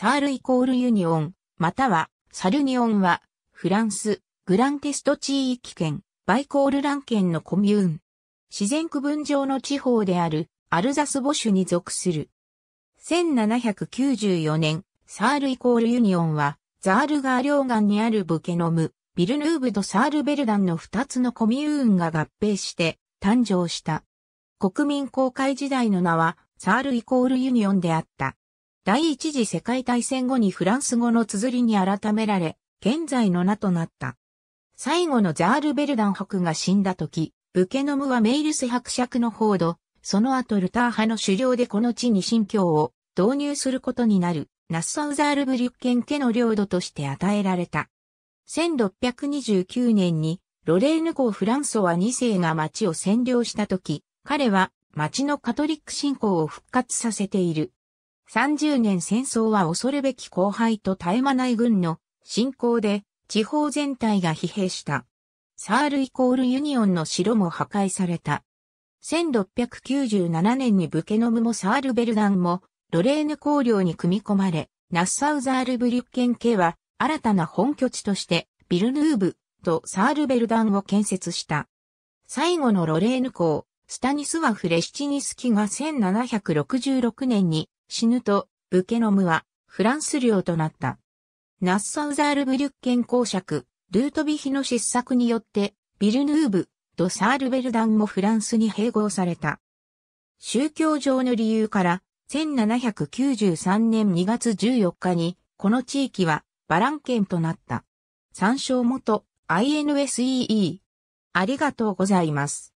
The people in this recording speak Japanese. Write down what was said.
サールイコールユニオン、または、サルニオンは、フランス、グランテスト地域圏、バイコールラン圏のコミューン。自然区分上の地方である、アルザスボシュに属する。1794年、サールイコールユニオンは、ザールガー両岸にあるブケノム、ビルヌーブとサールベルダンの2つのコミューンが合併して誕生した。国民公開時代の名は、サールイコールユニオンであった。第一次世界大戦後にフランス語の綴りに改められ、現在の名となった。最後のザール・ベルダン伯が死んだ時、ブケノムはメイルス伯爵の報道、その後ルター派の狩猟でこの地に信教を導入することになる、ナッサウザール・ブリュッケン家の領土として与えられた。1629年に、ロレーヌ公フランソワ2世が町を占領した時、彼は町のカトリック信仰を復活させている。30年戦争は恐るべき後輩と絶え間ない軍の侵攻で地方全体が疲弊した。サールイコールユニオンの城も破壊された。1697年にブケノムもサールベルダンもロレーヌ公領に組み込まれ、ナッサウザールブリュッケン家は新たな本拠地としてビルヌーブとサールベルダンを建設した。最後のロレーヌ公、スタニスワフ・レシチニスキが1766年に死ぬと、ブケノムは、フランス領となった。ナッサウザールブリュッケン公爵、ルートビヒの失策によって、ビルヌーブ、ドサールベルダンもフランスに併合された。宗教上の理由から、1793年2月14日に、この地域はバラン県となった。参照元 INSEE。ありがとうございます。